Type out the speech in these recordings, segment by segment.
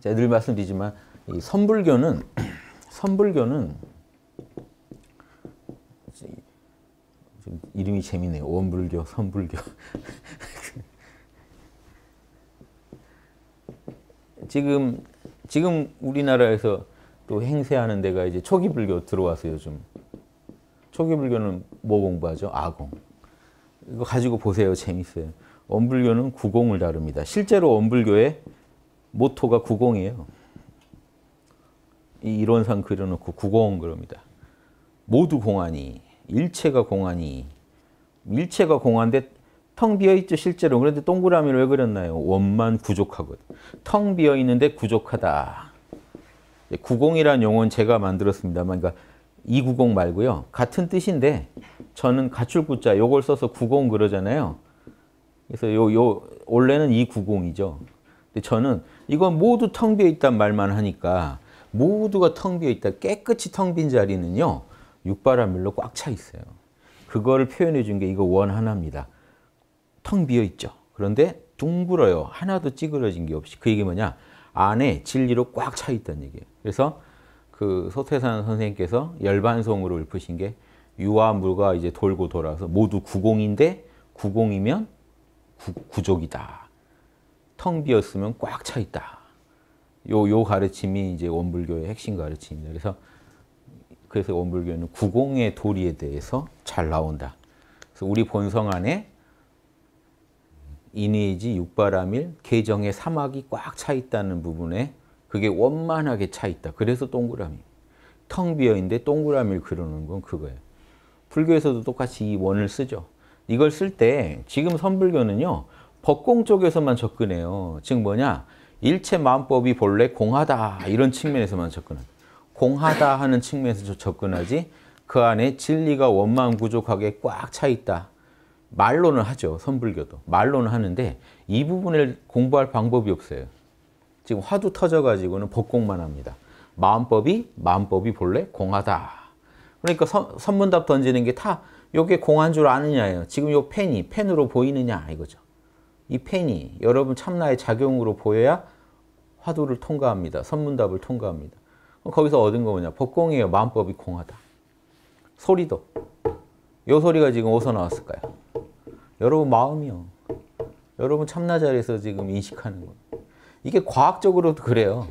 제가 늘 말씀드리지만 이 선불교는 선불교는 이름이 재미네요. 원불교, 선불교. 지금 지금 우리나라에서 또 행세하는 데가 이제 초기 불교 들어와서 요즘 초기 불교는 뭐 공부하죠? 아공. 이거 가지고 보세요. 재밌어요. 원불교는 구공을 다룹니다. 실제로 원불교에 모토가 90이에요. 이 이론상 그려놓고 90 그럽니다. 모두 공안이, 일체가 공안이, 일체가 공안데 텅 비어있죠 실제로. 그런데 동그라미를 왜 그렸나요? 원만 부족하거든. 텅 비어있는데 부족하다. 90이란 용어는 제가 만들었습니다만 그러니까 290 말고요. 같은 뜻인데 저는 가출구자 요걸 써서 90 그러잖아요. 그래서 요, 요 원래는 290이죠. 근데 저는 이건 모두 텅 비어 있단 말만 하니까 모두가 텅 비어 있다. 깨끗이 텅 빈 자리는요. 육바라밀로 꽉 차 있어요. 그거를 표현해 준 게 이거 원 하나입니다. 텅 비어 있죠. 그런데 둥글어요. 하나도 찌그러진 게 없이. 그 얘기 뭐냐? 안에 진리로 꽉 차 있다는 얘기예요. 그래서 그 서태산 선생님께서 열반송으로 읊으신 게 유와 물과 이제 돌고 돌아서 모두 구공인데 구공이면 구, 구족이다. 텅 비었으면 꽉 차 있다. 요, 요 가르침이 이제 원불교의 핵심 가르침입니다. 그래서, 그래서 원불교는 구공의 도리에 대해서 잘 나온다. 그래서 우리 본성 안에 인이지 육바람일 계정의 사막이 꽉 차 있다는 부분에 그게 원만하게 차 있다. 그래서 동그라미. 텅 비어인데 동그라미를 그리는 건 그거예요. 불교에서도 똑같이 이 원을 쓰죠. 이걸 쓸 때 지금 선불교는요. 법공 쪽에서만 접근해요. 즉 뭐냐? 일체 마음법이 본래 공하다 이런 측면에서만 접근한 공하다 하는 측면에서 접근하지 그 안에 진리가 원만음 구족하게 꽉 차 있다. 말로는 하죠. 선불교도. 말로는 하는데 이 부분을 공부할 방법이 없어요. 지금 화두 터져가지고는 법공만 합니다. 마음법이 마음법이 본래 공하다. 그러니까 선, 선문답 던지는 게다 요게 공한 줄 아느냐예요. 지금 요 펜이 펜으로 보이느냐 이거죠. 이 펜이 여러분 참나의 작용으로 보여야 화두를 통과합니다. 선문답을 통과합니다. 거기서 얻은 거 뭐냐? 법공이에요. 마음법이 공하다. 소리도. 요 소리가 지금 어디서 나왔을까요? 여러분 마음이요. 여러분 참나 자리에서 지금 인식하는 거. 이게 과학적으로도 그래요.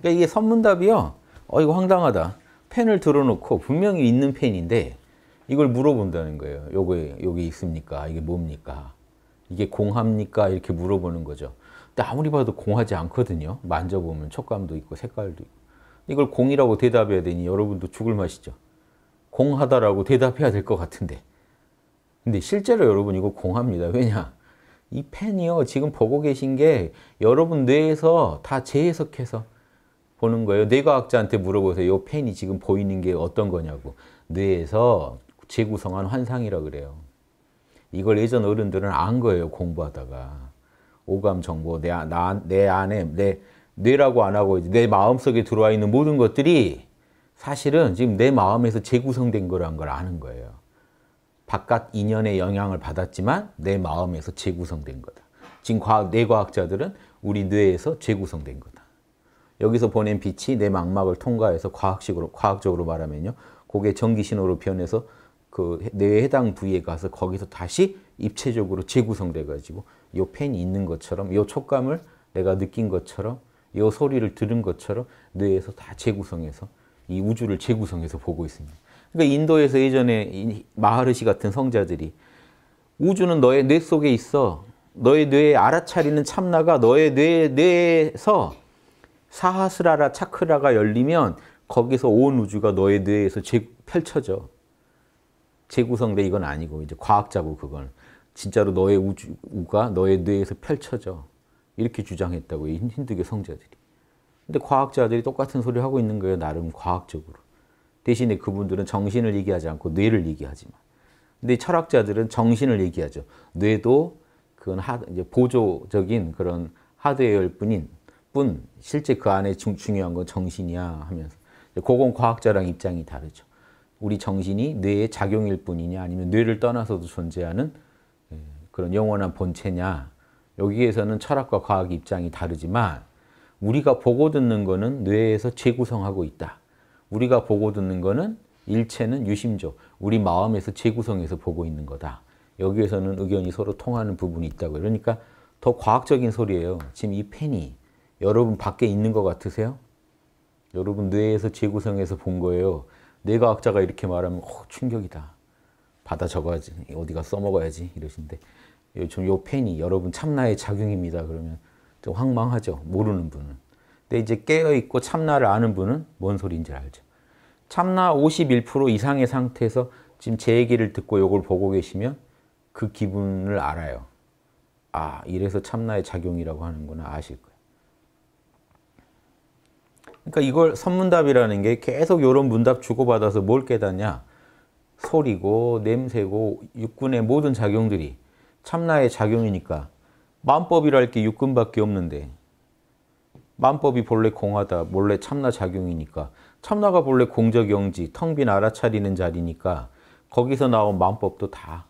그러니까 이게 선문답이요. 어 이거 황당하다. 펜을 들어놓고 분명히 있는 펜인데 이걸 물어본다는 거예요. 요거 여기 있습니까? 이게 뭡니까? 이게 공합니까? 이렇게 물어보는 거죠. 근데 아무리 봐도 공하지 않거든요. 만져보면 촉감도 있고 색깔도 있고. 이걸 공이라고 대답해야 되니 여러분도 죽을 맛이죠. 공하다라고 대답해야 될 것 같은데. 근데 실제로 여러분 이거 공합니다. 왜냐? 이 펜이요. 지금 보고 계신 게 여러분 뇌에서 다 재해석해서 보는 거예요. 뇌과학자한테 물어보세요. 이 펜이 지금 보이는 게 어떤 거냐고. 뇌에서 재구성한 환상이라 그래요. 이걸 예전 어른들은 안 거예요, 공부하다가. 오감 정보, 내, 아, 나, 내 안에, 내 뇌라고 안 하고 내 마음속에 들어와 있는 모든 것들이 사실은 지금 내 마음에서 재구성된 거라는 걸 아는 거예요. 바깥 인연의 영향을 받았지만 내 마음에서 재구성된 거다. 지금 과학, 뇌과학자들은 우리 뇌에서 재구성된 거다. 여기서 보낸 빛이 내 망막을 통과해서 과학식으로, 과학적으로 말하면요. 그게 전기신호로 변해서 그 뇌에 해당 부위에 가서 거기서 다시 입체적으로 재구성돼 가지고 요 펜이 있는 것처럼 요 촉감을 내가 느낀 것처럼 요 소리를 들은 것처럼 뇌에서 다 재구성해서 이 우주를 재구성해서 보고 있습니다. 그러니까 인도에서 예전에 마하르시 같은 성자들이 우주는 너의 뇌 속에 있어. 너의 뇌에 알아차리는 참나가 너의 뇌, 뇌에서 사하스라라 차크라가 열리면 거기서 온 우주가 너의 뇌에서 제, 펼쳐져. 재구성돼 이건 아니고 이제 과학자고 그건 진짜로 너의 우주가 너의 뇌에서 펼쳐져 이렇게 주장했다고 힌두교 성자들이. 근데 과학자들이 똑같은 소리 하고 있는 거예요. 나름 과학적으로. 대신에 그분들은 정신을 얘기하지 않고 뇌를 얘기하지만. 근데 철학자들은 정신을 얘기하죠. 뇌도 그건 하, 이제 보조적인 그런 하드웨어일 뿐인 뿐 실제 그 안에 중, 중요한 건 정신이야 하면서 고공 과학자랑 입장이 다르죠. 우리 정신이 뇌의 작용일 뿐이냐 아니면 뇌를 떠나서도 존재하는 예, 그런 영원한 본체냐 여기에서는 철학과 과학 입장이 다르지만 우리가 보고 듣는 거는 뇌에서 재구성하고 있다. 우리가 보고 듣는 거는 일체는 유심조, 우리 마음에서 재구성해서 보고 있는 거다. 여기에서는 의견이 서로 통하는 부분이 있다고 그러니까 더 과학적인 소리예요. 지금 이 펜이 여러분 밖에 있는 것 같으세요? 여러분 뇌에서 재구성해서 본 거예요. 내과학자가 이렇게 말하면 오, 어, 충격이다. 받아 적어야지. 어디가 써먹어야지. 이러신데 요즘 요 펜이 여러분 참나의 작용입니다. 그러면 좀 황망하죠. 모르는 분은. 근데 이제 깨어있고 참나를 아는 분은 뭔 소리인지 알죠. 참나 51% 이상의 상태에서 지금 제 얘기를 듣고 요걸 보고 계시면 그 기분을 알아요. 아, 이래서 참나의 작용이라고 하는구나 아실 거예요. 그러니까 이걸 선문답이라는 게 계속 이런 문답 주고받아서 뭘 깨닫냐. 소리고 냄새고 육군의 모든 작용들이 참나의 작용이니까 만법이랄 게 육군밖에 없는데 만법이 본래 공하다, 본래 참나 작용이니까 참나가 본래 공적영지, 텅 빈 알아차리는 자리니까 거기서 나온 만법도 다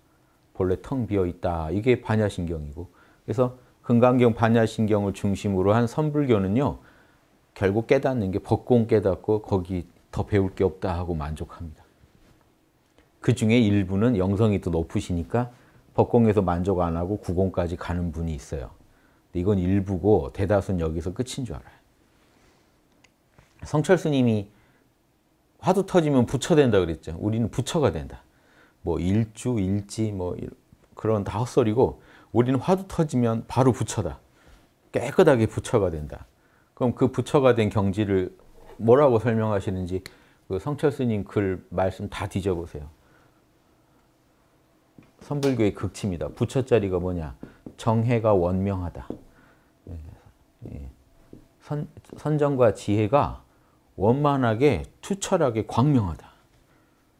본래 텅 비어 있다. 이게 반야신경이고 그래서 금강경 반야신경을 중심으로 한 선불교는요. 결국 깨닫는 게 법공 깨닫고 거기 더 배울 게 없다 하고 만족합니다. 그 중에 일부는 영성이 또 높으시니까 법공에서 만족 안 하고 구공까지 가는 분이 있어요. 이건 일부고 대다수는 여기서 끝인 줄 알아요. 성철 스님이 화두 터지면 부처 된다 그랬죠. 우리는 부처가 된다. 뭐 일주, 일지 뭐 그런 다 헛소리고 우리는 화두 터지면 바로 부처다. 깨끗하게 부처가 된다. 그럼 그 부처가 된 경지를 뭐라고 설명하시는지 그 성철 스님 글 말씀 다 뒤져보세요. 선불교의 극치입니다. 부처자리가 뭐냐? 정해가 원명하다. 예. 예. 선, 선정과 지혜가 원만하게 투철하게 광명하다.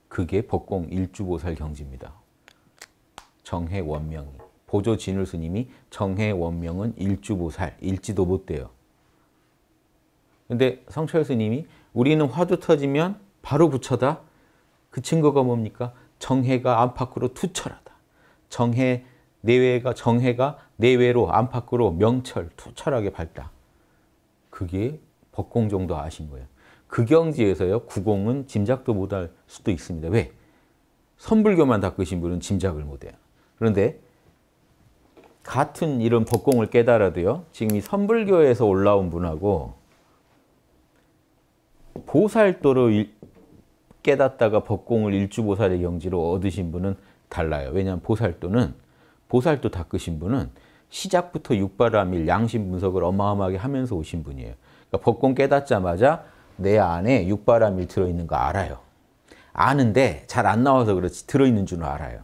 그게 법공 일주보살 경지입니다. 정해 원명이. 보조 진울 스님이 정해 원명은 일주보살, 일지도 못돼요. 근데 성철 스님이 우리는 화두 터지면 바로 부처다. 그 증거가 뭡니까? 정해가 안팎으로 투철하다. 정해 내외가 정해가 내외로 안팎으로 명철 투철하게 밝다. 그게 법공 정도 아신 거예요. 그경지에서요 구공은 짐작도 못 할 수도 있습니다. 왜? 선불교만 닦으신 분은 짐작을 못해요. 그런데 같은 이런 법공을 깨달아도요. 지금 이 선불교에서 올라온 분하고 보살도를 깨닫다가 법공을 일주보살의 경지로 얻으신 분은 달라요. 왜냐하면 보살도는 보살도 닦으신 분은 시작부터 육바라밀 양심 분석을 어마어마하게 하면서 오신 분이에요. 그러니까 법공 깨닫자마자 내 안에 육바라밀 들어있는 거 알아요. 아는데 잘 안 나와서 그렇지 들어있는 줄은 알아요.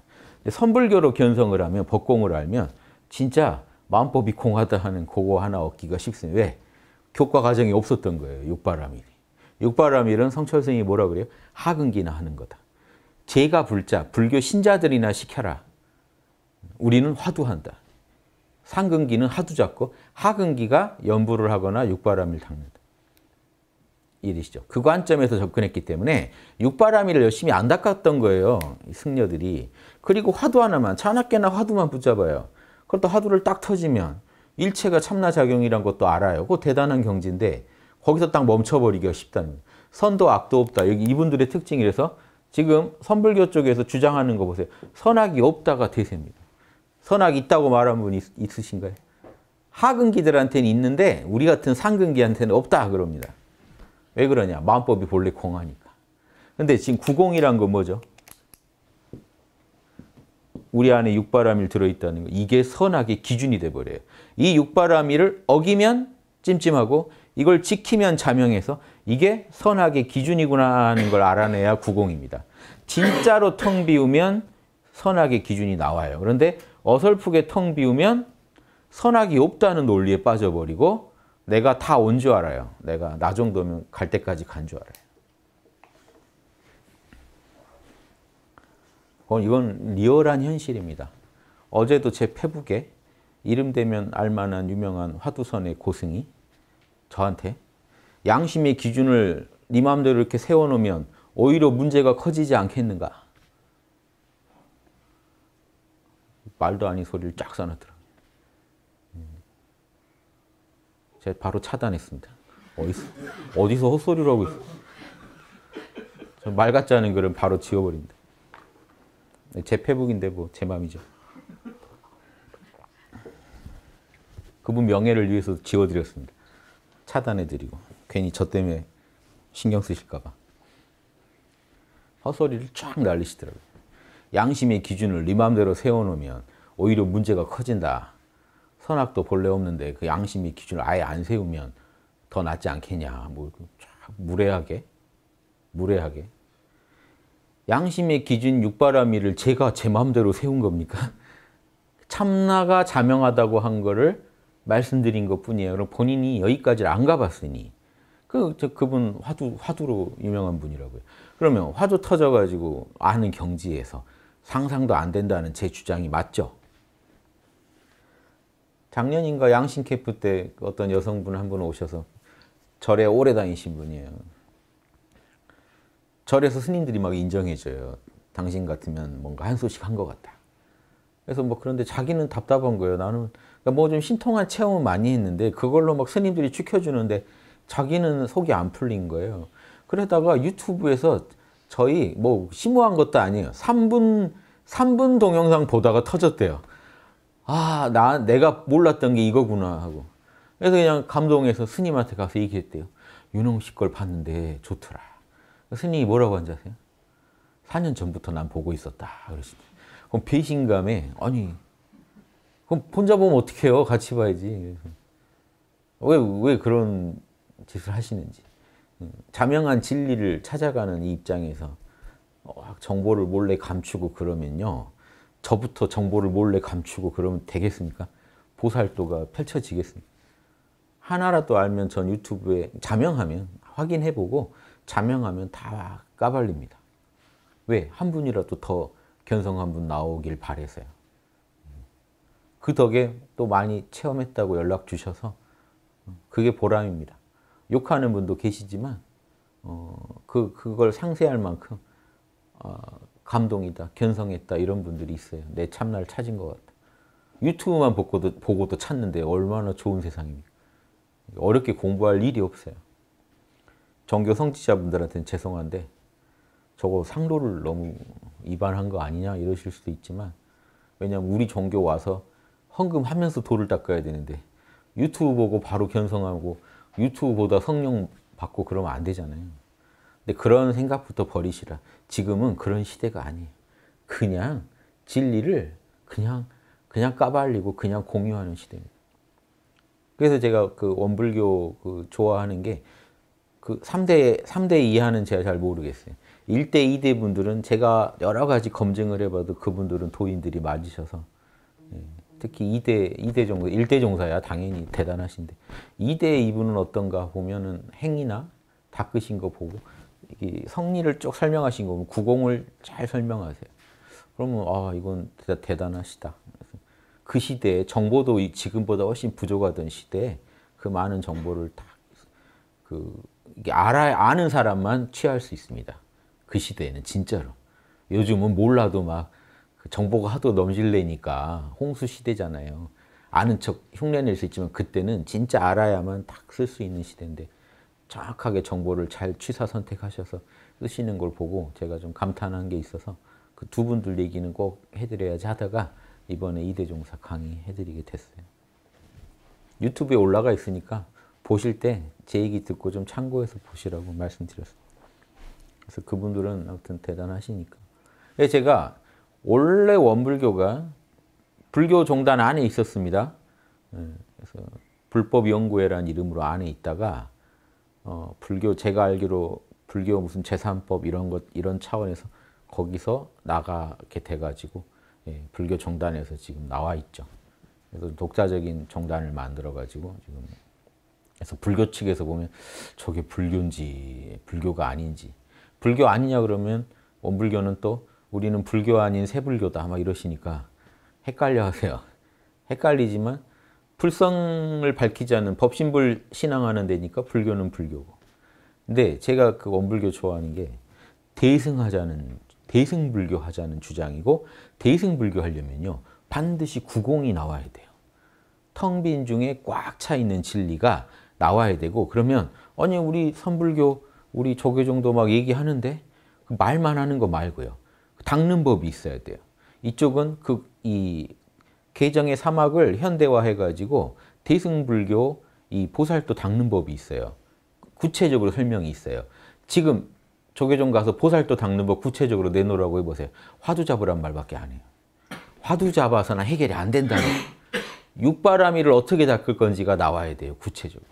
선불교로 견성을 하면 법공을 알면 진짜 마음법이 공하다 하는 그거 하나 얻기가 쉽습니다. 왜? 교과 과정이 없었던 거예요. 육바라밀이. 육바람일은 성철 스이 뭐라 그래요? 하근기나 하는 거다. 제가 불자, 불교 신자들이나 시켜라. 우리는 화두한다. 상근기는 하두 잡고 하근기가 연부를 하거나 육바람일 닦는다. 일이시죠. 그 관점에서 접근했기 때문에 육바람일을 열심히 안 닦았던 거예요. 승려들이. 그리고 화두 하나만, 찬악계나 화두만 붙잡아요. 그렇다 화두를 딱 터지면 일체가 참나작용이란 것도 알아요. 그 대단한 경지인데 거기서 딱 멈춰버리기가 쉽다는 거예요. 선도 악도 없다. 여기 이분들의 특징이라서 지금 선불교 쪽에서 주장하는 거 보세요. 선악이 없다가 대세입니다. 선악 있다고 말한 분이 있, 으신가요 하근기들한테는 있는데 우리 같은 상근기한테는 없다 그럽니다. 왜 그러냐? 마음법이 본래 공하니까. 근데 지금 구공이란 건 뭐죠? 우리 안에 육바람일 들어있다는 거. 이게 선악의 기준이 돼버려요. 이 육바람일을 어기면 찜찜하고 이걸 지키면 자명해서 이게 선악의 기준이구나 하는 걸 알아내야 구공입니다. 진짜로 텅 비우면 선악의 기준이 나와요. 그런데 어설프게 텅 비우면 선악이 없다는 논리에 빠져버리고 내가 다 온 줄 알아요. 내가 나 정도면 갈 때까지 간 줄 알아요. 이건 리얼한 현실입니다. 어제도 제 페북에 이름 되면 알만한 유명한 화두선의 고승이 저한테 양심의 기준을 네 마음대로 이렇게 세워놓으면 오히려 문제가 커지지 않겠는가? 말도 아닌 소리를 쫙 써놨더라고요. 음. 제가 바로 차단했습니다. 어디서, 어디서 헛소리를 하고 있어? 말 같지 않은 글은 바로 지워버린다. 제 페북인데 뭐제 맘이죠. 그분 명예를 위해서 지워드렸습니다. 차단해드리고 괜히 저 때문에 신경 쓰실까봐 헛소리를 쫙 날리시더라고요. 양심의 기준을 네 마음대로 세워놓으면 오히려 문제가 커진다. 선악도 본래 없는데 그 양심의 기준을 아예 안 세우면 더 낫지 않겠냐. 뭐쫙 무례하게, 무례하게. 양심의 기준 육바라밀을 제가 제 마음대로 세운 겁니까? 참나가 자명하다고 한 거를 말씀드린 것 뿐이에요. 그럼 본인이 여기까지안 가봤으니 그 그분 화두 화두로 유명한 분이라고요. 그러면 화두 터져가지고 아는 경지에서 상상도 안 된다는 제 주장이 맞죠? 작년인가 양신 캠프 때 어떤 여성분 한 분 오셔서 절에 오래 다니신 분이에요. 절에서 스님들이 막 인정해줘요. 당신 같으면 뭔가 한 소식 한 것 같다. 그래서 뭐 그런데 자기는 답답한 거예요. 나는 그러니까 뭐좀 신통한 체험을 많이 했는데 그걸로 막 스님들이 지켜주는데 자기는 속이 안 풀린 거예요. 그러다가 유튜브에서 저희 뭐 심오한 것도 아니에요. 3분 3분 동영상 보다가 터졌대요. 아, 나 내가 몰랐던 게 이거구나 하고. 그래서 그냥 감동해서 스님한테 가서 얘기했대요. 윤홍 씨걸 봤는데 좋더라. 스님이 뭐라고 앉아 세요 4년 전부터 난 보고 있었다. 그러시대. 그럼 배신감에 아니 그럼 혼자 보면 어떻게해요 같이 봐야지. 왜, 왜 그런 짓을 하시는지. 자명한 진리를 찾아가는 이 입장에서 어, 정보를 몰래 감추고 그러면요. 저부터 정보를 몰래 감추고 그러면 되겠습니까? 보살도가 펼쳐지겠습니까? 하나라도 알면 전 유튜브에 자명하면 확인해보고 자명하면 다 까발립니다. 왜? 한 분이라도 더 견성 한분 나오길 바래서요. 그 덕에 또 많이 체험했다고 연락 주셔서 어, 그게 보람입니다. 욕하는 분도 계시지만 어, 그, 그걸 상세할 만큼 어, 감동이다, 견성했다 이런 분들이 있어요. 내참나 찾은 것 같다. 유튜브만 보고도, 보고도 찾는데 얼마나 좋은 세상입니까? 어렵게 공부할 일이 없어요. 정교 성지자분들한테는 죄송한데 저거 상도를 너무 위반한 거 아니냐 이러실 수도 있지만 왜냐면 우리 종교 와서 헌금하면서 돌을 닦아야 되는데 유튜브 보고 바로 견성하고 유튜브보다 성령 받고 그러면 안 되잖아요. 근데 그런 생각부터 버리시라. 지금은 그런 시대가 아니에요. 그냥 진리를 그냥 그냥 까발리고 그냥 공유하는 시대입니다. 그래서 제가 그 원불교 그 좋아하는 게그 3대 3대 2하는 제가 잘 모르겠어요. 1대 2대 분들은 제가 여러 가지 검증을 해 봐도 그분들은 도인들이 맞으셔서 특히 2대, 2대 정도, 1대 종사야 당연히 대단하신데 2대 이분은 어떤가 보면은 행위나 닦으신 거 보고 이 성리를 쭉 설명하신 거 보면 구공을 잘 설명하세요. 그러면 아 이건 대단하시다. 그 시대에 정보도 지금보다 훨씬 부족하던 시대에 그 많은 정보를 다그 알아 아는 사람만 취할 수 있습니다. 그 시대에는 진짜로. 요즘은 몰라도 막그 정보가 하도 넘실래니까 홍수 시대잖아요. 아는 척 흉내낼 수 있지만 그때는 진짜 알아야만 딱 쓸 수 있는 시대인데 정확하게 정보를 잘 취사 선택하셔서 쓰시는 걸 보고 제가 좀 감탄한 게 있어서 그 두 분들 얘기는 꼭 해드려야지 하다가 이번에 이대종사 강의 해드리게 됐어요. 유튜브에 올라가 있으니까 보실 때 제 얘기 듣고 좀 참고해서 보시라고 말씀드렸어요. 그래서 그분들은 아무튼 대단하시니까. 제가 원래 원불교가 불교 종단 안에 있었습니다. 예, 그래서 불법연구회란 이름으로 안에 있다가 어, 불교 제가 알기로 불교 무슨 재산법 이런 것 이런 차원에서 거기서 나가게 돼가지고 예, 불교 종단에서 지금 나와 있죠. 그래서 독자적인 종단을 만들어가지고 지금 그래서 불교 측에서 보면 저게 불교인지 불교가 아닌지 불교 아니냐 그러면 원불교는 또 우리는 불교 아닌 세불교다 아마 이러시니까 헷갈려 하세요. 헷갈리지만 불성을 밝히지 않는 법신불 신앙하는 데니까 불교는 불교고. 근데 제가 그 원불교 좋아하는 게 대승하자는 대승불교 하자는 주장이고 대승불교 하려면요. 반드시 구공이 나와야 돼요. 텅 빈 중에 꽉 차 있는 진리가 나와야 되고 그러면 아니 우리 선불교 우리 조계종도 막 얘기하는데 말만 하는 거 말고요. 닦는 법이 있어야 돼요. 이쪽은 그이 개정의 사막을 현대화해 가지고 대승불교 이 보살도 닦는 법이 있어요. 구체적으로 설명이 있어요. 지금 조계종 가서 보살도 닦는 법 구체적으로 내놓으라고 해보세요. 화두 잡으란 말밖에 안 해요. 화두 잡아서는 해결이 안 된다는 육바라미를 어떻게 닦을 건지가 나와야 돼요. 구체적으로.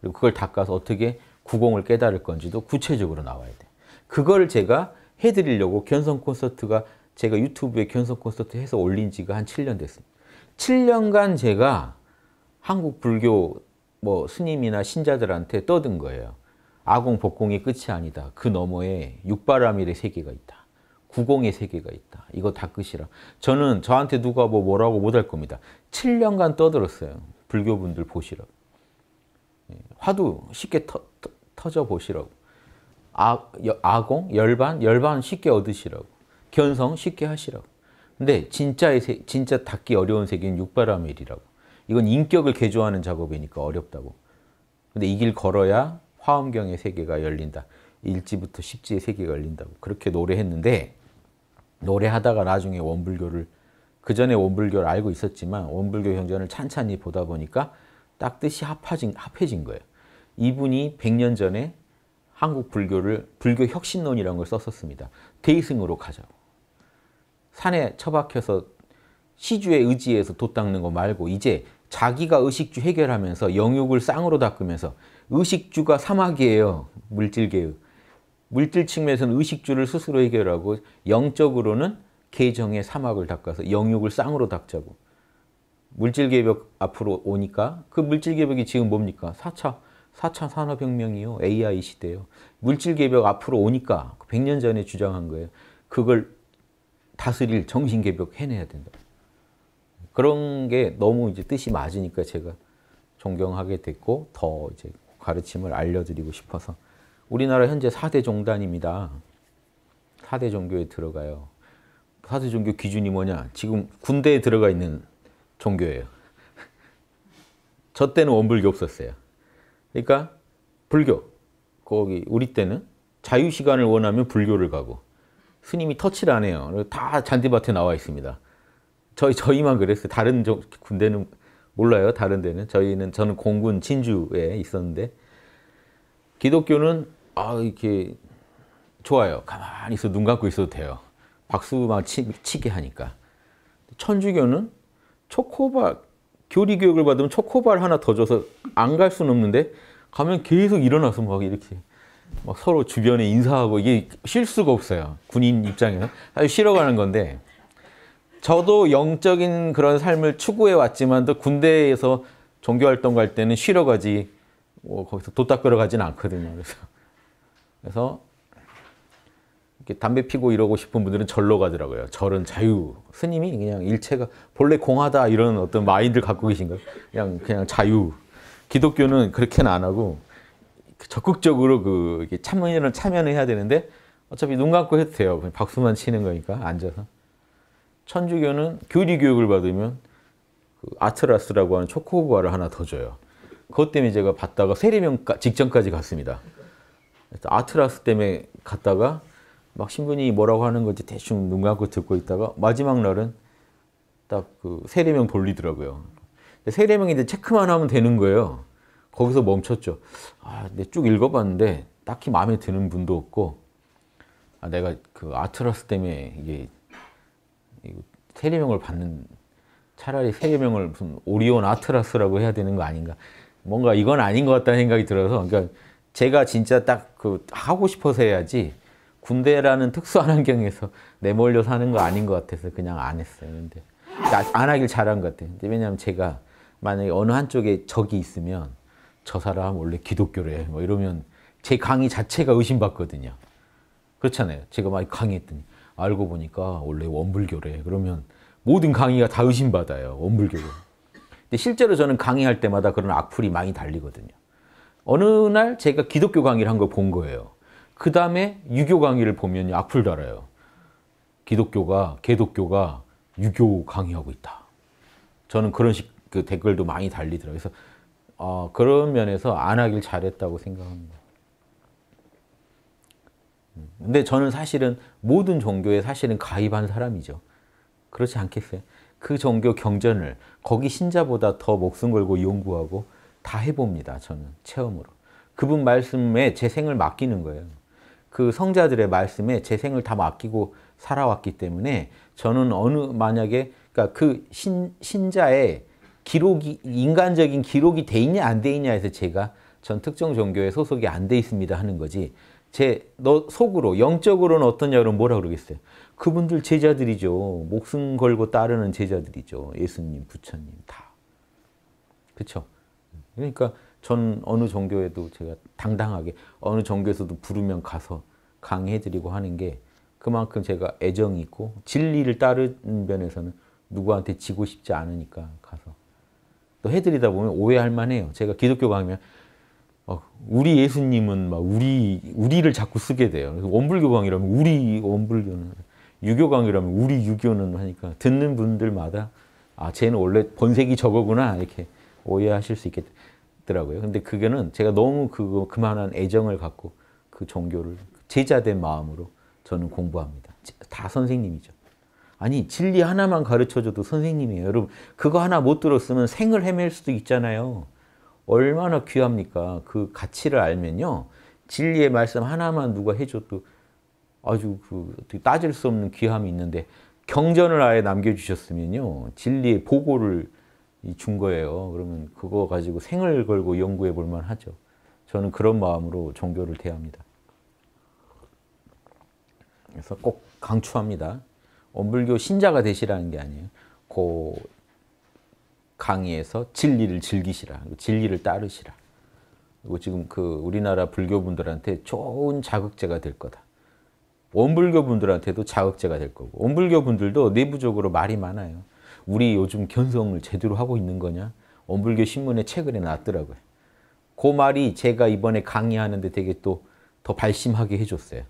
그리고 그걸 닦아서 어떻게 구공을 깨달을 건지도 구체적으로 나와야 돼요. 그걸 제가 해드리려고 견성 콘서트가 제가 유튜브에 견성 콘서트 해서 올린 지가 한 7년 됐습니다. 7년간 제가 한국 불교 뭐 스님이나 신자들한테 떠든 거예요. 아공, 복공이 끝이 아니다. 그 너머에 육바라밀의 세계가 있다. 구공의 세계가 있다. 이거 다 끝이라. 저는 저한테 누가 뭐 뭐라고 못할 겁니다. 7년간 떠들었어요. 불교분들 보시라고. 예, 화두 쉽게 터, 터, 터져 보시라고. 아, 아공, 열반, 열반 쉽게 얻으시라고. 견성 쉽게 하시라고. 근데 진짜 진짜 닦기 어려운 세계는 육바라밀이라고. 이건 인격을 개조하는 작업이니까 어렵다고. 근데 이 길 걸어야 화엄경의 세계가 열린다. 일지부터 십지의 세계가 열린다고. 그렇게 노래했는데 노래하다가 나중에 원불교를 그 전에 원불교를 알고 있었지만 원불교 경전을 찬찬히 보다 보니까 딱 뜻이 합해진, 합해진 거예요. 이분이 100년 전에 한국 불교를 불교 혁신론이라는 걸 썼었습니다. 대승으로 가자고. 산에 처박혀서 시주의 의지에서 돗닦는 거 말고 이제 자기가 의식주 해결하면서 영육을 쌍으로 닦으면서 의식주가 사막이에요. 물질계의. 물질 측면에서는 의식주를 스스로 해결하고 영적으로는 계정의 사막을 닦아서 영육을 쌍으로 닦자고. 물질계벽 앞으로 오니까 그 물질계벽이 지금 뭡니까? 4차 4차 산업혁명이요. AI 시대요. 물질개벽 앞으로 오니까 100년 전에 주장한 거예요. 그걸 다스릴 정신개벽 해내야 된다. 그런 게 너무 이제 뜻이 맞으니까 제가 존경하게 됐고 더 이제 가르침을 알려드리고 싶어서 우리나라 현재 4대 종단입니다. 4대 종교에 들어가요. 4대 종교 기준이 뭐냐? 지금 군대에 들어가 있는 종교예요. 저 때는 원불교 없었어요. 그러니까 불교 거기 우리 때는 자유 시간을 원하면 불교를 가고 스님이 터치를 안 해요. 다 잔디밭에 나와 있습니다. 저희 저희만 그랬어요. 다른 조, 군대는 몰라요. 다른 데는 저희는 저는 공군 진주에 있었는데 기독교는 아 이렇게 좋아요. 가만히 있어 눈 감고 있어도 돼요. 박수 막 치, 치게 하니까 천주교는 초코바 교리 교육을 받으면 초코발 하나 더 줘서 안 갈 수는 없는데 가면 계속 일어나서 막 이렇게 막 서로 주변에 인사하고 이게 실수가 없어요. 군인 입장에서 아주 싫어가는 건데 저도 영적인 그런 삶을 추구해 왔지만 또 군대에서 종교 활동 갈 때는 쉬러 가지 뭐 거기서 도닦으러 가지는 않거든요. 그래서 그래서 이렇게 담배 피고 이러고 싶은 분들은 절로 가더라고요. 절은 자유. 스님이 그냥 일체가 본래 공하다 이런 어떤 마인드를 갖고 계신 거예요. 그냥 그냥 자유. 기독교는 그렇게는 안 하고 적극적으로 그 참여를 참여를 해야 되는데 어차피 눈 감고 해도 돼요. 박수만 치는 거니까 앉아서. 천주교는 교리 교육을 받으면 그 아트라스라고 하는 초코바를 우 하나 더 줘요. 그것 때문에 제가 받다가 세례명 직전까지 갔습니다. 아트라스 때문에 갔다가 막 신부님이 뭐라고 하는 건지 대충 눈 감고 듣고 있다가 마지막 날은 딱 그 세례명 돌리더라고요. 세례 네 명인데 체크만 하면 되는 거예요. 거기서 멈췄죠. 아, 근데 쭉 읽어봤는데 딱히 마음에 드는 분도 없고 아, 내가 그 아트러스 때문에 이게 세네 명을 받는 차라리 세네 명을 무슨 오리온 아트라스라고 해야 되는 거 아닌가? 뭔가 이건 아닌 것 같다는 생각이 들어서 그러니까 제가 진짜 딱 그 하고 싶어서 해야지 군대라는 특수한 환경에서 내몰려 사는 거 아닌 것 같아서 그냥 안 했어요. 근데 안 하길 잘한 것 같아요. 왜냐하면 제가 만약에 어느 한쪽에 적이 있으면 저 사람 원래 기독교래 뭐 이러면 제 강의 자체가 의심받거든요. 그렇잖아요. 제가 막 강의했더니 알고 보니까 원래 원불교래 그러면 모든 강의가 다 의심받아요. 원불교로. 근데 실제로 저는 강의할 때마다 그런 악플이 많이 달리거든요. 어느 날 제가 기독교 강의를 한걸본 거예요. 그 다음에 유교 강의를 보면 악플 달아요. 기독교가, 개독교가 유교 강의하고 있다. 저는 그런 식그 댓글도 많이 달리더라고요. 그래서 어, 그런 면에서 안 하길 잘했다고 생각합니다. 음. 근데 저는 사실은 모든 종교에 사실은 가입한 사람이죠. 그렇지 않겠어요? 그 종교 경전을 거기 신자보다 더 목숨 걸고 연구하고 다 해봅니다. 저는 체험으로. 그분 말씀에 제 생을 맡기는 거예요. 그 성자들의 말씀에 제 생을 다 맡기고 살아왔기 때문에 저는 어느 만약에 그러니까 그 신, 신자의 기록이 인간적인 기록이 돼 있냐 안 돼 있냐에서 제가 전 특정 종교에 소속이 안 돼 있습니다 하는 거지. 제 너 속으로 영적으로는 어떠냐 그러 뭐라 그러겠어요. 그분들 제자들이죠. 목숨 걸고 따르는 제자들이죠. 예수님, 부처님 다. 그렇죠? 그러니까 전 어느 종교에도 제가 당당하게 어느 종교에서도 부르면 가서 강의해드리고 하는 게 그만큼 제가 애정이 있고 진리를 따르는 면에서는 누구한테 지고 싶지 않으니까 또 해드리다 보면 오해할 만해요. 제가 기독교 강의면 어, 우리 예수님은 막 우리 우리를 자꾸 쓰게 돼요. 원불교 강의라면 우리 원불교는 유교 강의라면 우리 유교는 하니까 듣는 분들마다 아 쟤는 원래 본색이 저거구나 이렇게 오해하실 수 있겠더라고요. 근데 그게는 제가 너무 그 그만한 애정을 갖고 그 종교를 제자된 마음으로 저는 공부합니다. 다 선생님이죠. 아니 진리 하나만 가르쳐줘도 선생님이에요. 여러분 그거 하나 못 들었으면 생을 헤맬 수도 있잖아요. 얼마나 귀합니까? 그 가치를 알면요. 진리의 말씀 하나만 누가 해줘도 아주 그 따질 수 없는 귀함이 있는데 경전을 아예 남겨주셨으면요. 진리의 보고를 준 거예요. 그러면 그거 가지고 생을 걸고 연구해 볼만 하죠. 저는 그런 마음으로 종교를 대합니다. 그래서 꼭 강추합니다. 원불교 신자가 되시라는 게 아니에요. 그 강의에서 진리를 즐기시라. 그 진리를 따르시라. 그리고 지금 그 우리나라 불교분들한테 좋은 자극제가 될 거다. 원불교분들한테도 자극제가 될 거고 원불교분들도 내부적으로 말이 많아요. 우리 요즘 견성을 제대로 하고 있는 거냐? 원불교 신문에 책을 해놨더라고요. 그 말이 제가 이번에 강의하는데 되게 또 더 발심하게 해줬어요.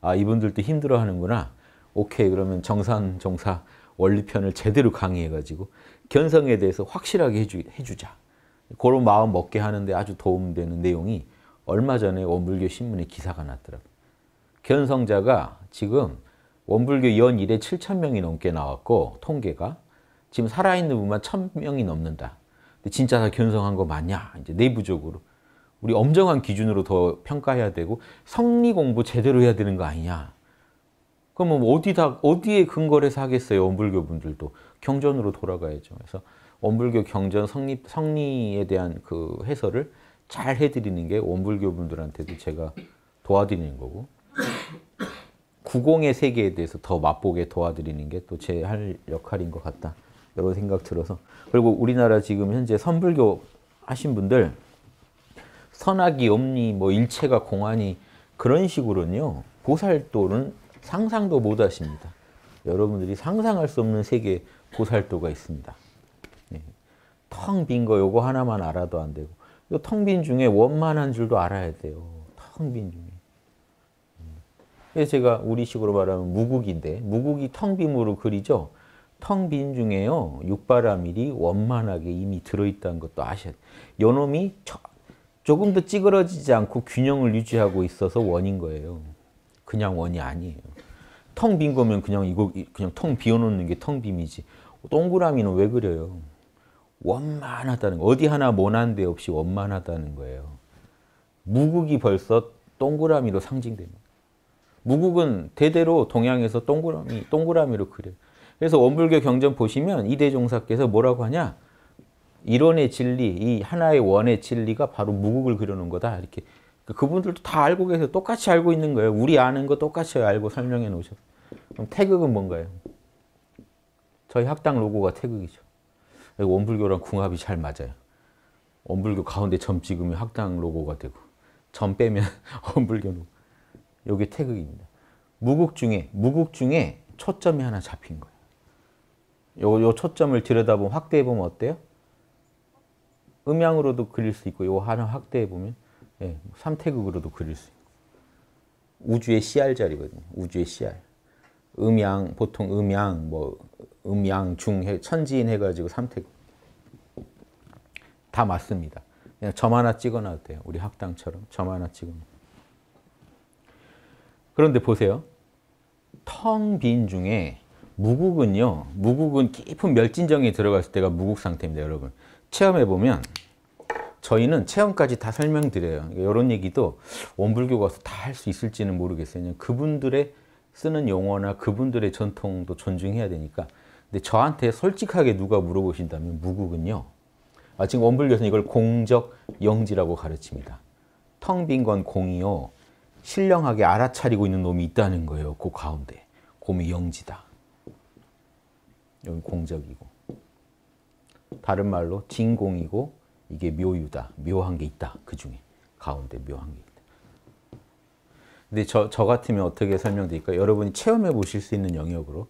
아 이분들도 힘들어하는구나. 오케이 그러면 정산 정사 원리편을 제대로 강의해가지고 견성에 대해서 확실하게 해주, 해주자. 그런 마음 먹게 하는데 아주 도움되는 내용이 얼마 전에 원불교 신문에 기사가 났더라고 견성자가 지금 원불교 연 1에 7천 명이 넘게 나왔고 통계가 지금 살아있는 분만 1명이 넘는다. 근데 진짜 다 견성한 거 맞냐? 이제 내부적으로 우리 엄정한 기준으로 더 평가해야 되고 성리 공부 제대로 해야 되는 거 아니냐? 그러면 어디다 어디에 근거를 사겠어요 원불교 분들도 경전으로 돌아가야죠. 그래서 원불교 경전 성립 성리에 대한 그 해설을 잘 해드리는 게 원불교 분들한테도 제가 도와드리는 거고 구공의 세계에 대해서 더 맛보게 도와드리는 게 또 제 할 역할인 것 같다. 이런 생각 들어서 그리고 우리나라 지금 현재 선불교 하신 분들 선악이 엄니 뭐 일체가 공안이 그런 식으로는요 보살도는 상상도 못 하십니다. 여러분들이 상상할 수 없는 세계 보살도가 있습니다. 네. 예. 텅빈 거 요거 하나만 알아도 안 되고 텅빈 중에 원만한 줄도 알아야 돼요. 텅 빈 중에. 예. 그래서 제가 우리식으로 말하면 무국인데 무국이 텅 빈으로 그리죠. 텅 빈 중에요. 육바라밀이 원만하게 이미 들어있다는 것도 아셔야 돼요. 요놈이 조금 더 찌그러지지 않고 균형을 유지하고 있어서 원인 거예요. 그냥 원이 아니에요. 텅빈 거면 그냥 이거 그냥 텅 비워놓는 게 텅 빔이지. 동그라미는 왜 그려요? 원만하다는 거. 어디 하나 모난 데 없이 원만하다는 거예요. 무국이 벌써 동그라미로 상징됩니다. 무국은 대대로 동양에서 동그라미, 동그라미로 그려요. 그래서 원불교 경전 보시면 이대종사께서 뭐라고 하냐? 이론의 진리, 이 하나의 원의 진리가 바로 무국을 그려놓은 거다. 이렇게 그러니까 그분들도 다 알고 계세요. 똑같이 알고 있는 거예요. 우리 아는 거 똑같이 알고 설명해 놓으셨어요. 그럼 태극은 뭔가요? 저희 학당 로고가 태극이죠. 원불교랑 궁합이 잘 맞아요. 원불교 가운데 점 찍으면 학당 로고가 되고 점 빼면 원불교 로고. 요게 태극입니다. 무국 중에 무국 중에 초점이 하나 잡힌 거예요. 요, 요 초점을 들여다보면 확대해 보면 어때요? 음양으로도 그릴 수 있고 요 하나 확대해 보면 예, 뭐 삼태극으로도 그릴 수 있고. 우주의 씨알 자리거든요. 우주의 CR. 음양, 보통 음양, 뭐 음양, 중, 해, 천지인 해가지고 삼태극. 다 맞습니다. 그냥 점 하나 찍어놔도 돼요. 우리 학당처럼 점 하나 찍으면. 그런데 보세요. 텅 빈 중에 무국은요. 무국은 깊은 멸진정에 들어갔을 때가 무국 상태입니다. 여러분. 체험해보면 저희는 체험까지 다 설명드려요. 이런 그러니까 얘기도 원불교 가서 다 할 수 있을지는 모르겠어요. 그분들의 쓰는 용어나 그분들의 전통도 존중해야 되니까. 근데 저한테 솔직하게 누가 물어보신다면 무국은요. 아, 지금 원불교에서는 이걸 공적 영지라고 가르칩니다. 텅 빈 건 공이요. 신령하게 알아차리고 있는 놈이 있다는 거예요. 그 가운데. 곰이 영지다. 여기 공적이고. 다른 말로 진공이고 이게 묘유다. 묘한 게 있다. 그 중에 가운데 묘한 게 있다. 근데 저, 저 같으면 어떻게 설명드릴까요? 여러분이 체험해 보실 수 있는 영역으로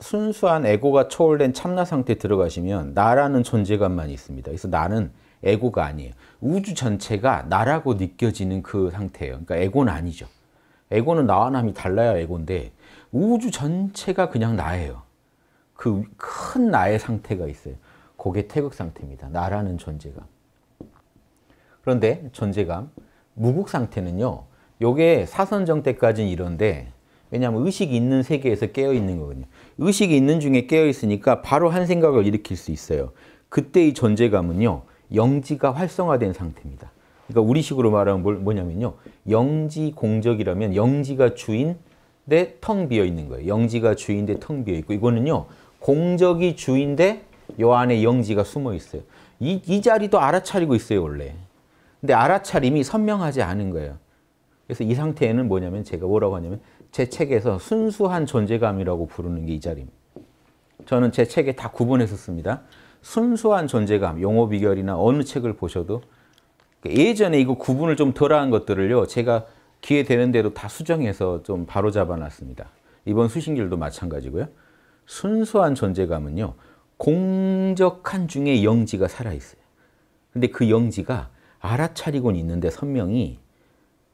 순수한 에고가 초월된 참나 상태에 들어가시면 나라는 존재감만 있습니다. 그래서 나는 에고가 아니에요. 우주 전체가 나라고 느껴지는 그 상태예요. 그러니까 에고는 아니죠. 에고는 나와 남이 달라야 에고인데 우주 전체가 그냥 나예요. 그 큰 나의 상태가 있어요. 그게 태극 상태입니다. 나라는 존재감. 그런데 존재감, 무국 상태는요. 요게 사선정 때까지는 이런데 왜냐하면 의식이 있는 세계에서 깨어있는 거거든요. 의식이 있는 중에 깨어있으니까 바로 한 생각을 일으킬 수 있어요. 그때의 존재감은요. 영지가 활성화된 상태입니다. 그러니까 우리식으로 말하면 뭘, 뭐냐면요. 영지 공적이라면 영지가 주인 데텅 비어 있는 거예요. 영지가 주인 데텅 비어 있고 이거는요. 공적이 주인 데요 안에 영지가 숨어 있어요. 이, 이 자리도 알아차리고 있어요, 원래. 근데 알아차림이 선명하지 않은 거예요. 그래서 이 상태에는 뭐냐면 제가 뭐라고 하냐면 제 책에서 순수한 존재감이라고 부르는 게 이 자리입니다. 저는 제 책에 다 구분해서 씁니다. 순수한 존재감, 용어 비결이나 어느 책을 보셔도 예전에 이거 구분을 좀 덜한 것들을요. 제가 기회 되는 대로 다 수정해서 좀 바로 잡아놨습니다. 이번 수신길도 마찬가지고요. 순수한 존재감은요. 공적한 중에 영지가 살아있어요. 근데 그 영지가 알아차리곤 있는데 선명히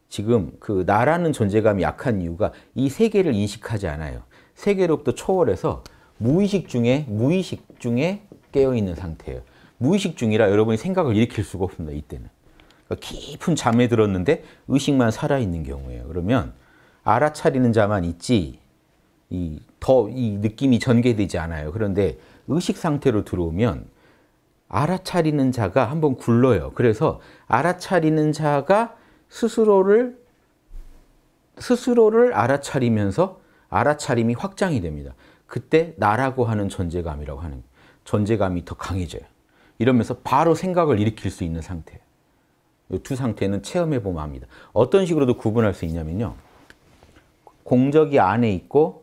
지금 그 나라는 존재감이 약한 이유가 이 세계를 인식하지 않아요. 세계로부터 초월해서 무의식 중에 무의식 중에 깨어있는 상태예요. 무의식 중이라 여러분이 생각을 일으킬 수가 없습니다. 이때는. 그러니까 깊은 잠에 들었는데 의식만 살아있는 경우예요. 그러면 알아차리는 자만 있지 이 더 이 느낌이 전개되지 않아요. 그런데 의식 상태로 들어오면 알아차리는 자가 한 번 굴러요. 그래서 알아차리는 자가 스스로를 스스로를 알아차리면서 알아차림이 확장이 됩니다. 그때 나라고 하는 존재감이라고 하는 존재감이 더 강해져요. 이러면서 바로 생각을 일으킬 수 있는 상태. 두 상태는 체험해 보면 합니다. 어떤 식으로도 구분할 수 있냐면요. 공적이 안에 있고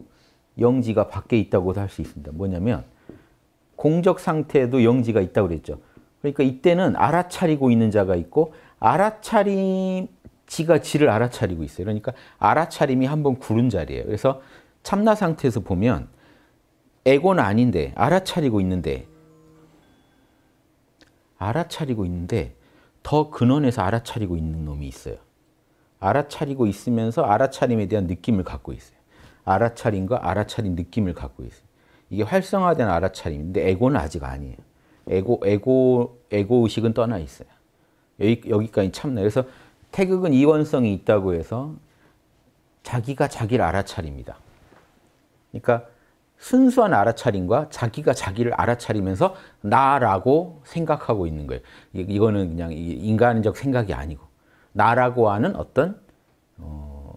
영지가 밖에 있다고도 할 수 있습니다. 뭐냐면 공적 상태에도 영지가 있다고 그랬죠. 그러니까 이때는 알아차리고 있는 자가 있고 알아차림 지가 지를 알아차리고 있어요. 그러니까 알아차림이 한 번 구른 자리예요. 그래서 참나 상태에서 보면 에고는 아닌데 알아차리고 있는데 알아차리고 있는데 더 근원에서 알아차리고 있는 놈이 있어요. 알아차리고 있으면서 알아차림에 대한 느낌을 갖고 있어요. 알아차림과 알아차린 느낌을 갖고 있어요. 이게 활성화된 알아차림인데 에고는 아직 아니에요. 에고 에고 에고 의식은 떠나 있어요. 여기, 까지 참나. 그래서 태극은 이원성이 있다고 해서 자기가 자기를 알아차립니다. 그러니까 순수한 알아차림과 자기가 자기를 알아차리면서 나라고 생각하고 있는 거예요. 이거는 그냥 인간적 생각이 아니고 나라고 하는 어떤 어,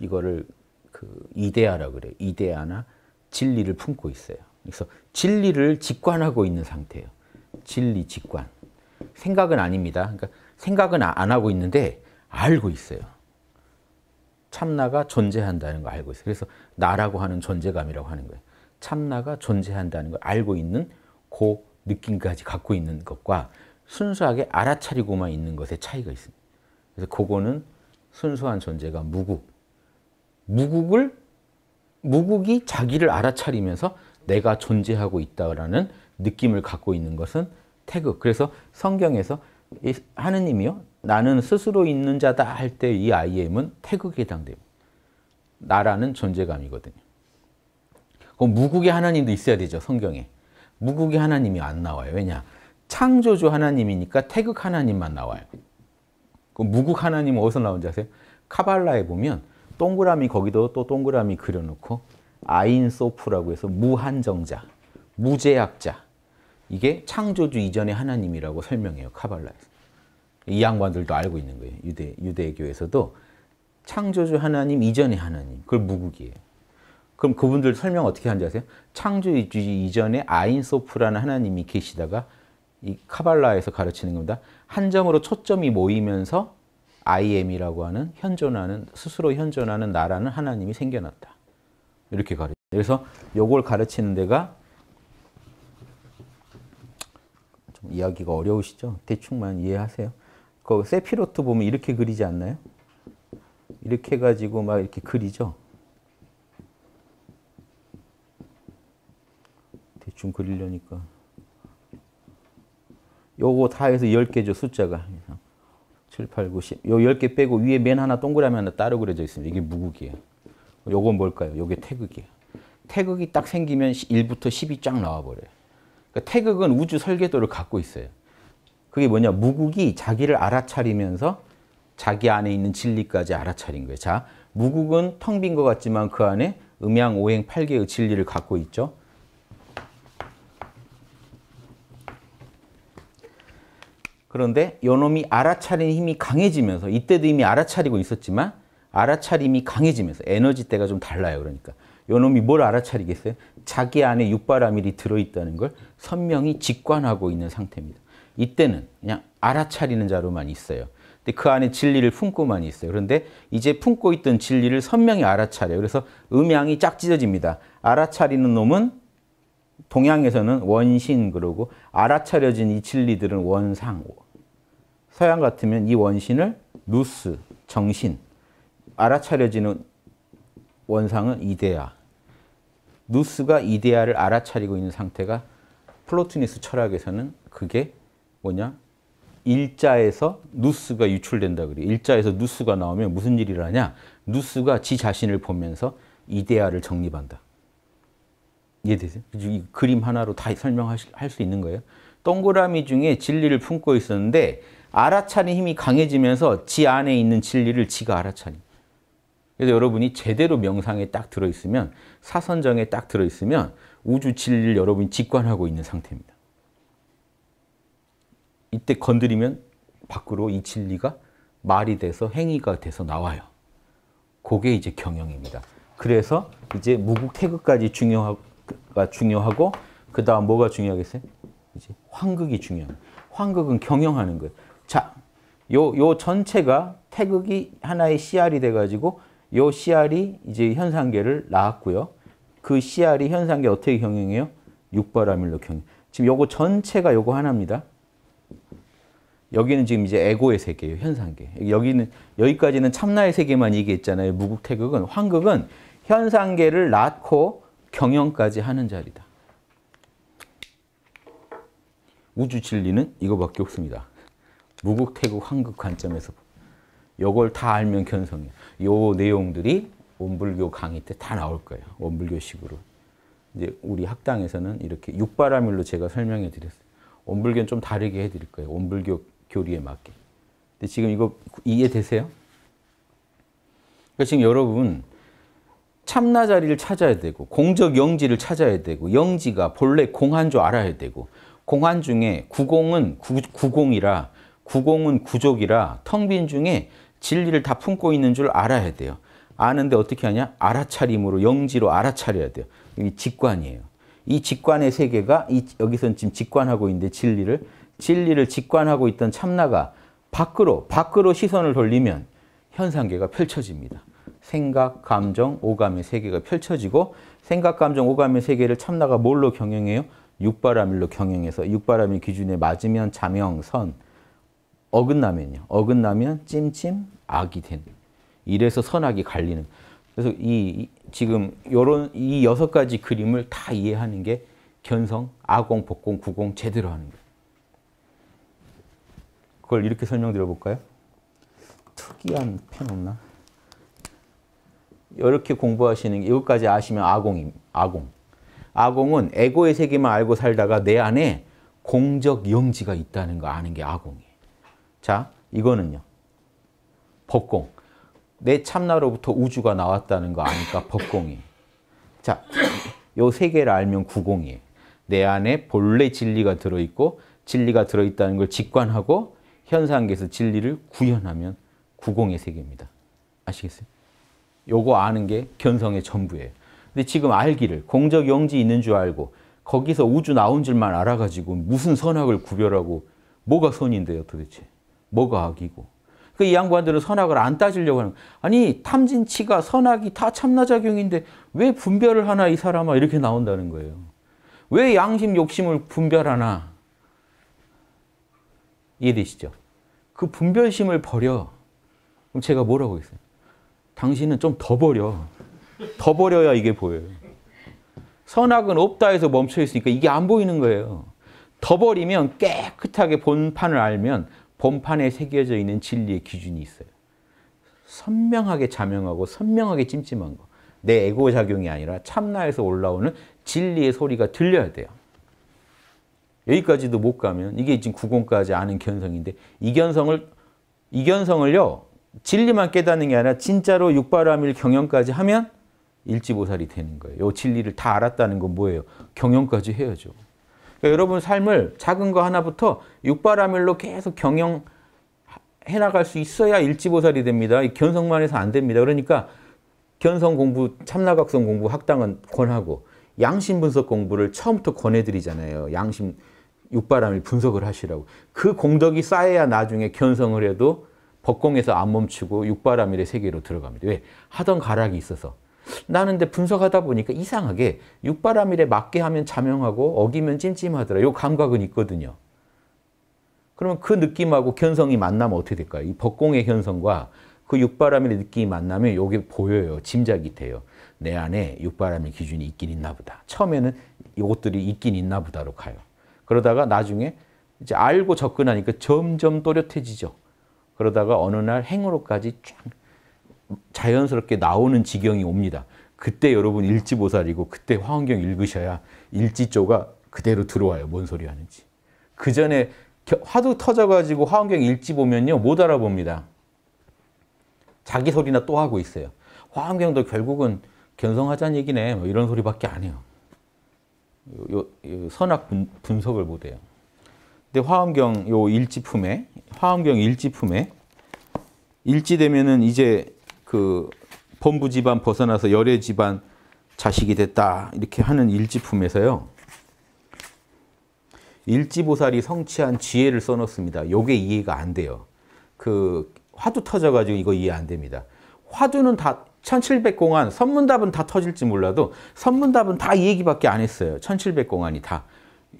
이거를 그 이데아라 그래요. 이데아나 진리를 품고 있어요. 그래서 진리를 직관하고 있는 상태예요. 진리 직관. 생각은 아닙니다. 그러니까 생각은 아- 안 하고 있는데 알고 있어요. 참나가 존재한다는 걸 알고 있어요. 그래서 나라고 하는 존재감이라고 하는 거예요. 참나가 존재한다는 걸 알고 있는 그 느낌까지 갖고 있는 것과 순수하게 알아차리고만 있는 것의 차이가 있습니다. 그래서 그거는 순수한 존재가 무국. 무국을 무국이 자기를 알아차리면서 내가 존재하고 있다라는 느낌을 갖고 있는 것은 태극. 그래서 성경에서 하느님이요. 나는 스스로 있는 자다 할 때 이 IM은 태극에 해당됩니다. 나라는 존재감이거든요. 그럼 무국의 하나님도 있어야 되죠, 성경에. 무국의 하나님이 안 나와요. 왜냐? 창조주 하나님이니까 태극 하나님만 나와요. 그 무국 하나님 어디서 나온지 아세요? 카발라에 보면 동그라미 거기도 또 동그라미 그려놓고 아인소프라고 해서 무한정자, 무제약자 이게 창조주 이전의 하나님이라고 설명해요. 카발라에서. 이 양반들도 알고 있는 거예요. 유대, 유대교에서도 창조주 하나님 이전의 하나님 그걸 무국이에요. 그럼 그분들 설명 어떻게 하는지 아세요? 창조주 이전에 아인소프라는 하나님이 계시다가 이 카발라에서 가르치는 겁니다. 한점으로 초점이 모이면서 IM이라고 하는 현존하는 스스로 현존하는 나라는 하나님이 생겨났다. 이렇게 가르쳐. 그래서 요걸 가르치는 데가 좀 이야기가 어려우시죠? 대충만 이해하세요. 그 세피로트 보면 이렇게 그리지 않나요? 이렇게 가지고 막 이렇게 그리죠. 대충 그리려니까 요거 다 해서 1개죠 숫자가. 7, 8, 9, 10. 요 10개 빼고 위에 맨 하나 동그라미 하나 따로 그려져 있습니다. 이게 무극이에요. 요건 뭘까요? 요게 태극이에요. 태극이 딱 생기면 1부터 10이 쫙 나와버려요. 그러니까 태극은 우주 설계도를 갖고 있어요. 그게 뭐냐? 무극이 자기를 알아차리면서 자기 안에 있는 진리까지 알아차린 거예요. 자, 무극은 텅 빈 것 같지만 그 안에 음양, 오행, 팔개의 진리를 갖고 있죠. 그런데 요놈이 알아차리는 힘이 강해지면서 이때도 이미 알아차리고 있었지만 알아차림이 강해지면서 에너지때가좀 달라요. 그러니까 요놈이 뭘 알아차리겠어요? 자기 안에 육바라밀이 들어있다는 걸 선명히 직관하고 있는 상태입니다. 이때는 그냥 알아차리는 자로만 있어요. 근데 그 안에 진리를 품고만 있어요. 그런데 이제 품고 있던 진리를 선명히 알아차려요. 그래서 음양이 짝 찢어집니다. 알아차리는 놈은 동양에서는 원신 그러고 알아차려진 이 진리들은 원상 서양 같으면 이 원신을 누스, 정신, 알아차려지는 원상은 이데아. 누스가 이데아를 알아차리고 있는 상태가 플로티니스 철학에서는 그게 뭐냐? 일자에서 누스가 유출된다 그래. 일자에서 누스가 나오면 무슨 일을 하냐? 누스가 지 자신을 보면서 이데아를 정립한다. 이해되세요? 이 그림 하나로 다 설명할 수 있는 거예요. 동그라미 중에 진리를 품고 있었는데 알아차는 힘이 강해지면서 지 안에 있는 진리를 지가 알아차니. 그래서 여러분이 제대로 명상에 딱 들어있으면 사선정에 딱 들어있으면 우주 진리를 여러분이 직관하고 있는 상태입니다. 이때 건드리면 밖으로 이 진리가 말이 돼서 행위가 돼서 나와요. 그게 이제 경영입니다. 그래서 이제 무국태극까지 중요하 중요하고 그 다음 뭐가 중요하겠어요? 이제 황극이 중요해요. 황극은 경영하는 거예요. 자, 요, 요 전체가 태극이 하나의 CR이 돼가지고 요 CR이 이제 현상계를 낳았고요. 그 CR이 현상계 어떻게 경영해요? 육바라밀로 경영. 지금 요거 전체가 요거 하나입니다. 여기는 지금 이제 에고의 세계예요. 현상계. 여기는 여기까지는 참나의 세계만 얘기했잖아요. 무국태극은 황극은 현상계를 낳고 경영까지 하는 자리다. 우주 진리는 이거밖에 없습니다. 무국태국 황극 관점에서 요걸 다 알면 견성이야. 요 내용들이 원불교 강의 때 다 나올 거예요. 원불교식으로. 이제 우리 학당에서는 이렇게 육바라밀로 제가 설명해 드렸어요. 원불교는 좀 다르게 해 드릴 거예요. 원불교 교리에 맞게. 근데 지금 이거 이해되세요? 그러니까 지금 여러분 참나 자리를 찾아야 되고 공적 영지를 찾아야 되고 영지가 본래 공한 줄 알아야 되고 공한 중에 구공은 구, 구공이라 구공은 구족이라 텅 빈 중에 진리를 다 품고 있는 줄 알아야 돼요. 아는데 어떻게 하냐? 알아차림으로 영지로 알아차려야 돼요. 이 직관이에요. 이 직관의 세계가 이, 여기선 지금 직관하고 있는데 진리를 진리를 직관하고 있던 참나가 밖으로 밖으로 시선을 돌리면 현상계가 펼쳐집니다. 생각, 감정, 오감의 세계가 펼쳐지고 생각, 감정, 오감의 세계를 참나가 뭘로 경영해요? 육바라밀로 경영해서 육바라밀 기준에 맞으면 자명, 선, 어긋나면요. 어긋나면 찜찜 악이 되는. 이래서 선악이 갈리는. 그래서 이 지금 요런 이 여섯 가지 그림을 다 이해하는 게 견성, 아공, 복공, 구공 제대로 하는 거예요. 그걸 이렇게 설명드려 볼까요? 특이한 펜 없나? 이렇게 공부하시는 이것까지 아시면 아공임. 아공. 아공은 에고의 세계만 알고 살다가 내 안에 공적 영지가 있다는 거 아는 게 아공이에요. 자, 이거는요. 법공. 내 참나로부터 우주가 나왔다는 거 아니까 법공이. 자, 요세 개를 알면 구공이에요. 내 안에 본래 진리가 들어있고 진리가 들어있다는 걸 직관하고 현상계에서 진리를 구현하면 구공의 세계입니다. 아시겠어요? 요거 아는 게 견성의 전부예요. 근데 지금 알기를 공적 영지 있는 줄 알고 거기서 우주 나온 줄만 알아가지고 무슨 선악을 구별하고 뭐가 선인데요 도대체. 뭐가 악이고. 그러니까 이 양반들은 선악을 안 따지려고 하는 거예요. 아니 탐진치가 선악이 다 참나작용인데 왜 분별을 하나 이 사람아 이렇게 나온다는 거예요. 왜 양심 욕심을 분별하나. 이해되시죠? 그 분별심을 버려. 그럼 제가 뭐라고 했어요? 당신은 좀 더 버려. 더 버려야 이게 보여요. 선악은 없다 해서 멈춰 있으니까 이게 안 보이는 거예요. 더 버리면 깨끗하게 본판을 알면 본판에 새겨져 있는 진리의 기준이 있어요. 선명하게 자명하고 선명하게 찜찜한 거. 내 에고작용이 아니라 참나에서 올라오는 진리의 소리가 들려야 돼요. 여기까지도 못 가면 이게 지금 구공까지 아는 견성인데 이 견성을 이 견성을요 진리만 깨닫는 게 아니라 진짜로 육바라밀 경영까지 하면 일지보살이 되는 거예요. 요 진리를 다 알았다는 건 뭐예요? 경영까지 해야죠. 그러니까 여러분 삶을 작은 거 하나부터 육바라밀로 계속 경영 해나갈 수 있어야 일지보살이 됩니다. 견성만 해서 안 됩니다. 그러니까 견성 공부, 참나각성 공부 학당은 권하고 양심 분석 공부를 처음부터 권해드리잖아요. 양심 육바람을 분석을 하시라고. 그 공덕이 쌓여야 나중에 견성을 해도 법공에서 안 멈추고 육바람일의 세계로 들어갑니다. 왜? 하던 가락이 있어서. 나는 데 분석하다 보니까 이상하게 육바라밀에 맞게 하면 자명하고 어기면 찜찜하더라. 요 감각은 있거든요. 그러면 그 느낌하고 현성이 만나면 어떻게 될까요? 이 벅공의 현성과 그 육바람의 느낌이 만나면 이게 보여요. 짐작이 돼요. 내 안에 육바람의 기준이 있긴 있나 보다. 처음에는 이것들이 있긴 있나 보다로 가요. 그러다가 나중에 이제 알고 접근하니까 점점 또렷해지죠. 그러다가 어느 날 행으로까지 쫙 자연스럽게 나오는 지경이 옵니다. 그때 여러분 일지보살이고 그때 화원경 읽으셔야 일지조가 그대로 들어와요. 뭔 소리 하는지. 그 전에 화두 터져가지고 화원경 일지 보면요. 못 알아봅니다. 자기 소리나 또 하고 있어요. 화원경도 결국은 견성하자는 얘기네. 뭐 이런 소리밖에 안 해요. 요, 요, 요 선악 분, 석을 못해요. 근데 화엄경 요 일지품에 화엄경 일지품에 일지되면은 이제 그 본부 집안 벗어나서 열애 집안 자식이 됐다 이렇게 하는 일지품에서요. 일지보살이 성취한 지혜를 써놓습니다. 요게 이해가 안 돼요. 그 화두 터져가지고 이거 이해 안 됩니다. 화두는 다 1700공안, 선문답은 다 터질지 몰라도 선문답은 다 얘기밖에 안 했어요. 1700공안이 다.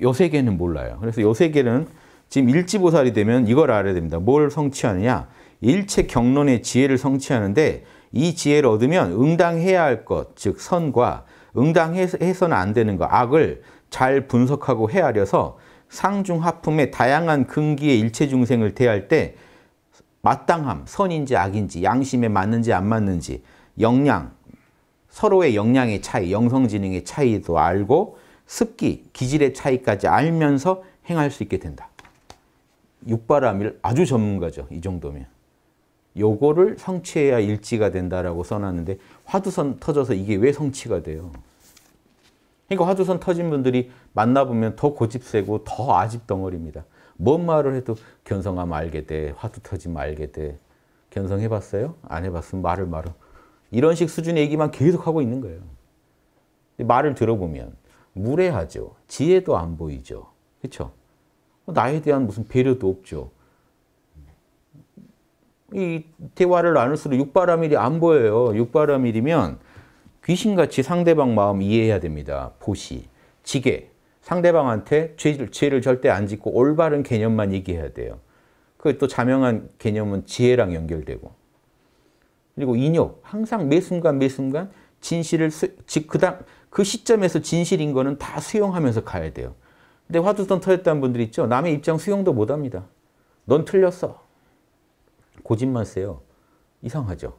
요 세계는 몰라요. 그래서 요 세계는 지금 일지보살이 되면 이걸 알아야 됩니다. 뭘 성취하느냐? 일체 경론의 지혜를 성취하는데 이 지혜를 얻으면 응당해야 할 것, 즉 선과 응당해서는 안 되는 것, 악을 잘 분석하고 헤아려서 상중하품의 다양한 근기의 일체 중생을 대할 때 마땅함, 선인지 악인지, 양심에 맞는지 안 맞는지, 역량, 서로의 역량의 차이, 영성지능의 차이도 알고 습기, 기질의 차이까지 알면서 행할 수 있게 된다. 육바람일 아주 전문가죠. 이 정도면. 요거를 성취해야 일지가 된다라고 써놨는데 화두선 터져서 이게 왜 성취가 돼요? 그러니까 화두선 터진 분들이 만나보면 더 고집세고 더 아집덩어리입니다. 뭔 말을 해도 견성하면 알게 돼. 화두 터지면 알게 돼. 견성해봤어요? 안 해봤으면 말을 말아. 이런 식 수준의 얘기만 계속하고 있는 거예요. 말을 들어보면 무례하죠. 지혜도 안 보이죠. 그렇죠? 나에 대한 무슨 배려도 없죠. 이 대화를 나눌수록 육바라밀이 안 보여요. 육바라밀이면 귀신같이 상대방 마음 이해해야 됩니다. 보시, 지게. 상대방한테 죄를, 죄를 절대 안 짓고 올바른 개념만 얘기해야 돼요. 그 또 자명한 개념은 지혜랑 연결되고. 그리고 인욕. 항상 매 순간 매 순간 진실을, 수, 지, 그, 당, 그 시점에서 진실인 거는 다 수용하면서 가야 돼요. 근데 화두선 터였다는 분들 있죠? 남의 입장 수용도 못 합니다. 넌 틀렸어. 고집만 세요. 이상하죠.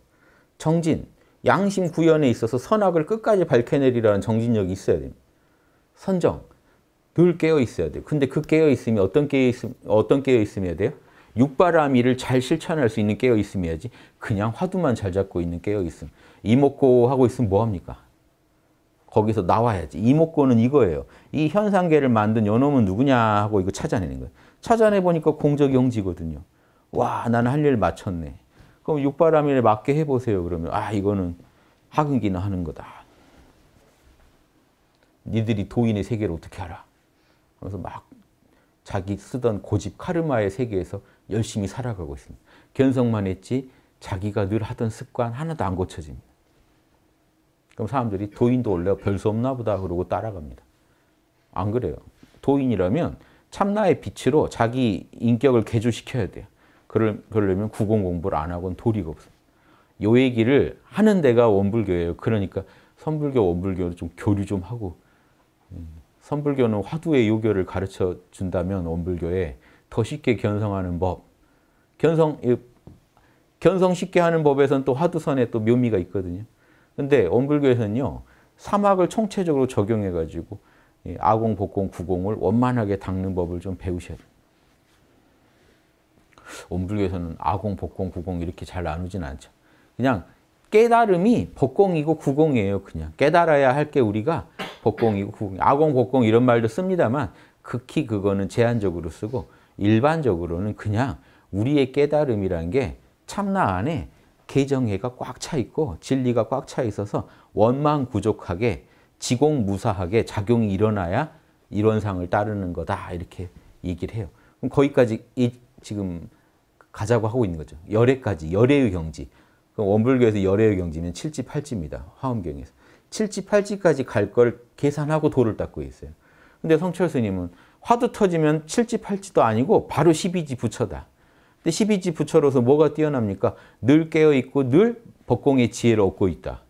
정진, 양심 구현에 있어서 선악을 끝까지 밝혀내리라는 정진력이 있어야 됩니다. 선정, 늘 깨어 있어야 돼요. 근데 그 깨어 있음이 어떤 깨어 있음 어떤 깨어 있음이어야 돼요? 육바라밀을 잘 실천할 수 있는 깨어 있음이어야지 그냥 화두만 잘 잡고 있는 깨어 있음. 이목고 하고 있으면 뭐 합니까? 거기서 나와야지. 이목고는 이거예요. 이 현상계를 만든 요놈은 누구냐 하고 이거 찾아내는 거예요. 찾아내 보니까 공적용지거든요. 와, 나는 할일 마쳤네. 그럼 육바람일에 맞게 해보세요. 그러면 아, 이거는 하근기나 하는 거다. 니들이 도인의 세계를 어떻게 알아? 그래서 막 자기 쓰던 고집 카르마의 세계에서 열심히 살아가고 있습니다. 견성만 했지 자기가 늘 하던 습관 하나도 안 고쳐집니다. 그럼 사람들이 도인도 원래 별 수 없나 보다 그러고 따라갑니다. 안 그래요. 도인이라면 참나의 빛으로 자기 인격을 개조시켜야 돼요. 그러려면 구공 공부를 안 하고는 도리가 없어요. 요 얘기를 하는 데가 원불교예요. 그러니까 선불교, 원불교는 좀 교류 좀 하고 음, 선불교는 화두의 요교를 가르쳐 준다면 원불교에 더 쉽게 견성하는 법 견성 견성 쉽게 하는 법에서또 화두선에 또 묘미가 있거든요. 근데 원불교에서는요. 사막을 총체적으로 적용해가지고 아공, 복공, 구공을 원만하게 닦는 법을 좀 배우셔야 돼요. 원불교에서는 아공, 복공, 구공 이렇게 잘 나누진 않죠. 그냥 깨달음이 복공이고 구공이에요. 그냥 깨달아야 할 게 우리가 복공이고 구공, 아공, 복공 이런 말도 씁니다만 극히 그거는 제한적으로 쓰고 일반적으로는 그냥 우리의 깨달음이란 게 참나 안에 개정해가 꽉 차 있고 진리가 꽉 차 있어서 원망 부족하게 지공무사하게 작용이 일어나야 이론상을 따르는 거다 이렇게 얘기를 해요. 그럼 거기까지 이, 지금 가자고 하고 있는 거죠. 열애까지, 열애의 경지. 그럼 원불교에서 열애의 경지면 7지, 8지입니다. 화엄경에서. 7지, 8지까지 갈 걸 계산하고 도를 닦고 있어요. 근데 성철 스님은 화두 터지면 7지, 8지도 아니고 바로 12지 부처다. 근데 12지 부처로서 뭐가 뛰어납니까? 늘 깨어있고 늘 법공의 지혜를 얻고 있다.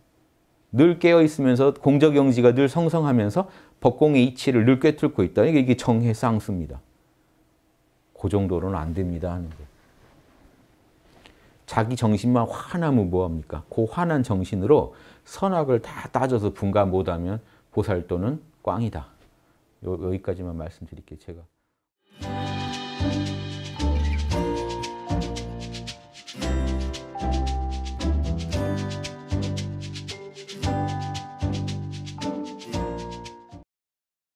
늘 깨어있으면서 공적영지가 늘 성성하면서 법공의 이치를 늘 꿰뚫고 있다. 이게 정해상수입니다. 그 정도로는 안 됩니다 하는 거 자기 정신만 화나면 뭐합니까? 그 화난 정신으로 선악을 다 따져서 분간 못하면 보살도는 꽝이다. 요, 여기까지만 말씀드릴게요. 제가.